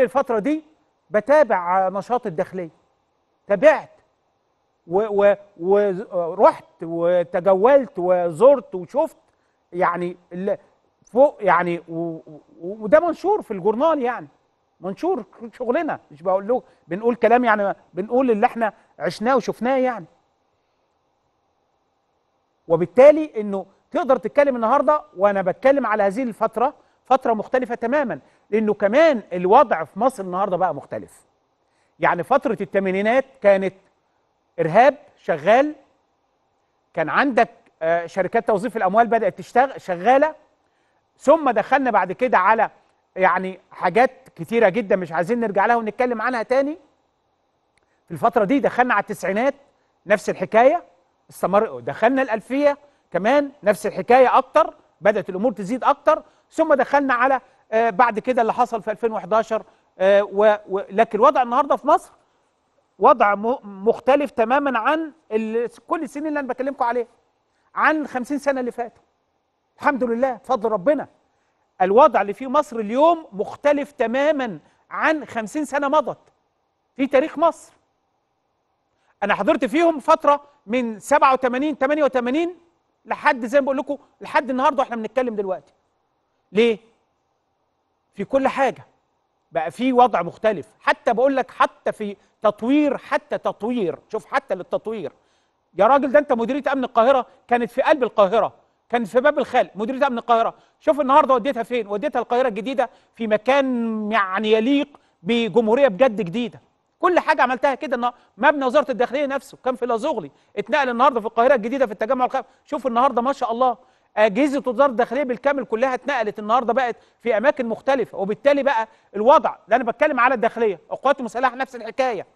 ممكن الفتره دي بتابع نشاط الداخليه تابعت ورحت وتجولت وزرت وشفت يعني فوق يعني وده منشور في الجورنال يعني منشور شغلنا مش بقول له بنقول كلام يعني بنقول اللي احنا عشناه وشفناه يعني وبالتالي انه تقدر تتكلم النهارده وانا بتكلم على هذه الفتره فتره مختلفه تماما لانه كمان الوضع في مصر النهارده بقى مختلف يعني فتره الثمانينات كانت ارهاب شغال كان عندك آه، شركات توظيف الاموال بدات تشتغل شغاله ثم دخلنا بعد كده على يعني حاجات كتيره جدا مش عايزين نرجع لها ونتكلم عنها تاني في الفتره دي دخلنا على التسعينات نفس الحكايه استمر دخلنا الالفيه كمان نفس الحكايه اكتر بدات الامور تزيد اكتر ثم دخلنا على آه، بعد كده اللي حصل في 2011 آه، لكن وضع النهارده في مصر وضع مختلف تماما عن كل السنين اللي انا بكلمكم عليها عن 50 سنه اللي فاتوا الحمد لله بفضل ربنا الوضع اللي فيه مصر اليوم مختلف تماما عن 50 سنه مضت في تاريخ مصر انا حضرت فيهم فتره من 87 88 لحد زي ما بقول لكم لحد النهارده احنا بنتكلم دلوقتي ليه في كل حاجه بقى في وضع مختلف حتى بقول لك حتى في تطوير حتى تطوير شوف حتى للتطوير يا راجل ده انت مديريه امن القاهره كانت في قلب القاهره كانت في باب الخال مديريه امن القاهره شوف النهارده وديتها فين وديتها القاهره الجديده في مكان يعني يليق بجمهوريه بجد جديده كل حاجه عملتها كده مبنى وزاره الداخليه نفسه كان في لازغلي اتنقل النهارده في القاهره الجديده في التجمع الخامس شوف النهارده ما شاء الله اجهزه آه، وزاره الداخليه بالكامل كلها اتنقلت النهارده بقت في اماكن مختلفه وبالتالي بقى الوضع ده انا بتكلم على الداخليه القوات المسلحه نفس الحكايه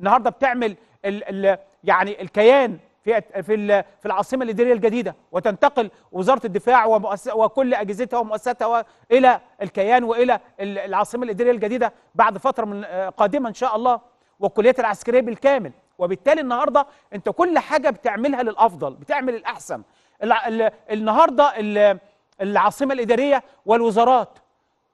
النهارده بتعمل ال ال يعني الكيان في في في العاصمه الاداريه الجديده وتنتقل وزاره الدفاع وكل اجهزتها ومؤسساتها الى الكيان والى العاصمه الاداريه الجديده بعد فتره من آه، قادمه ان شاء الله والكليات العسكريه بالكامل وبالتالي النهارده انت كل حاجه بتعملها للافضل بتعمل الاحسن النهارده العاصمه الاداريه والوزارات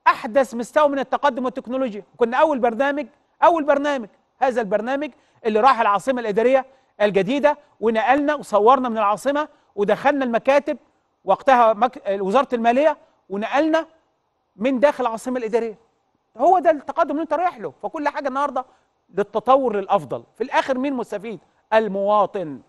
احدث مستوى من التقدم والتكنولوجيا كنا اول برنامج اول برنامج هذا البرنامج اللي راح العاصمه الاداريه الجديده ونقلنا وصورنا من العاصمه ودخلنا المكاتب وقتها مك... وزاره الماليه ونقلنا من داخل العاصمه الاداريه هو ده التقدم اللي انت رايح له فكل حاجه النهارده للتطور للافضل في الاخر مين مستفيد المواطن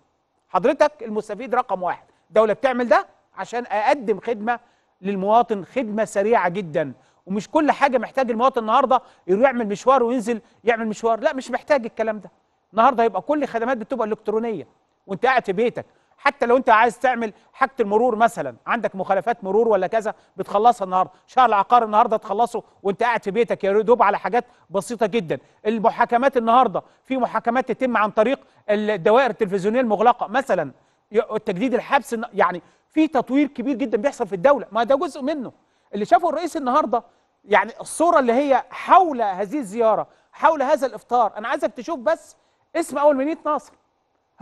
حضرتك المستفيد رقم واحد دولة بتعمل ده عشان اقدم خدمه للمواطن خدمه سريعه جدا ومش كل حاجه محتاج المواطن النهارده يروح يعمل مشوار وينزل يعمل مشوار لا مش محتاج الكلام ده النهارده هيبقى كل الخدمات بتبقى الكترونيه وانت قاعد في بيتك حتى لو انت عايز تعمل حاجه المرور مثلا عندك مخالفات مرور ولا كذا بتخلصها النهارده شهر العقار النهارده تخلصه وانت قاعد في بيتك يا دوب على حاجات بسيطه جدا المحاكمات النهارده في محاكمات تتم عن طريق الدوائر التلفزيونيه المغلقه مثلا تجديد الحبس يعني في تطوير كبير جدا بيحصل في الدوله ما ده جزء منه اللي شافه الرئيس النهارده يعني الصوره اللي هي حول هذه الزياره حول هذا الافطار انا عايزك تشوف بس اسم اول مدينه ناصر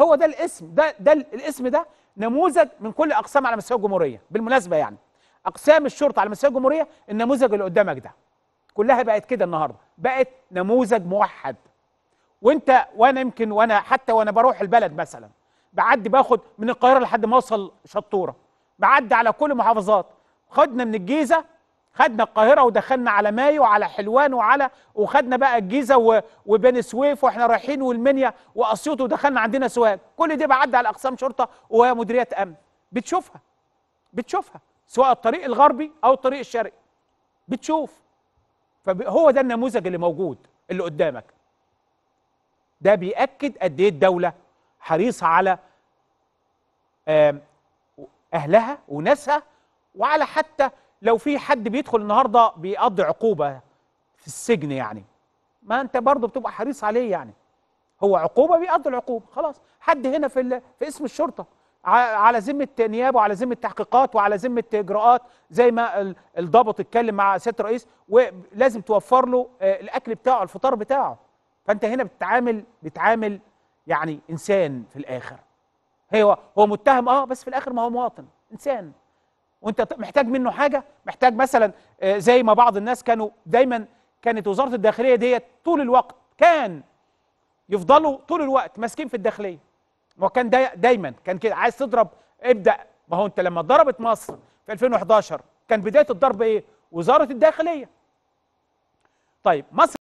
هو ده الاسم ده ده الاسم ده نموذج من كل اقسام على مستوى الجمهوريه بالمناسبه يعني اقسام الشرطه على مستوى الجمهوريه النموذج اللي قدامك ده كلها بقت كده النهارده بقت نموذج موحد وانت وانا يمكن وانا حتى وانا بروح البلد مثلا بعدي باخد من القاهره لحد ما اوصل شطوره بعدي على كل المحافظات خدنا من الجيزه خدنا القاهرة ودخلنا على مايو وعلى حلوان وعلى وخدنا بقى الجيزة وبني سويف واحنا رايحين والمنيا وأسيوط ودخلنا عندنا سوهاج كل دي بعدي على أقسام شرطة ومديرية أمن بتشوفها بتشوفها سواء الطريق الغربي أو الطريق الشرقي بتشوف فهو ده النموذج اللي موجود اللي قدامك ده بيأكد قد إيه الدولة حريصة على أهلها وناسها وعلى حتى لو في حد بيدخل النهارده بيقضي عقوبه في السجن يعني ما انت برضه بتبقى حريص عليه يعني هو عقوبه بيقضي العقوبه خلاص حد هنا في في اسم الشرطه على ذمه نيابه وعلى ذمه تحقيقات وعلى ذمه اجراءات زي ما الضابط اتكلم مع سياده الرئيس ولازم توفر له آه، الاكل بتاعه الفطار بتاعه فانت هنا بتتعامل بتعامل يعني انسان في الاخر هو هو متهم اه بس في الاخر ما هو مواطن انسان وانت محتاج منه حاجه محتاج مثلا آه، زي ما بعض الناس كانوا دايما كانت وزاره الداخليه ديت طول الوقت كان يفضلوا طول الوقت ماسكين في الداخليه ما كان دايما كان كده عايز تضرب ابدا ما هو انت لما ضربت مصر في 2011 كان بدايه الضرب ايه وزاره الداخليه طيب مصر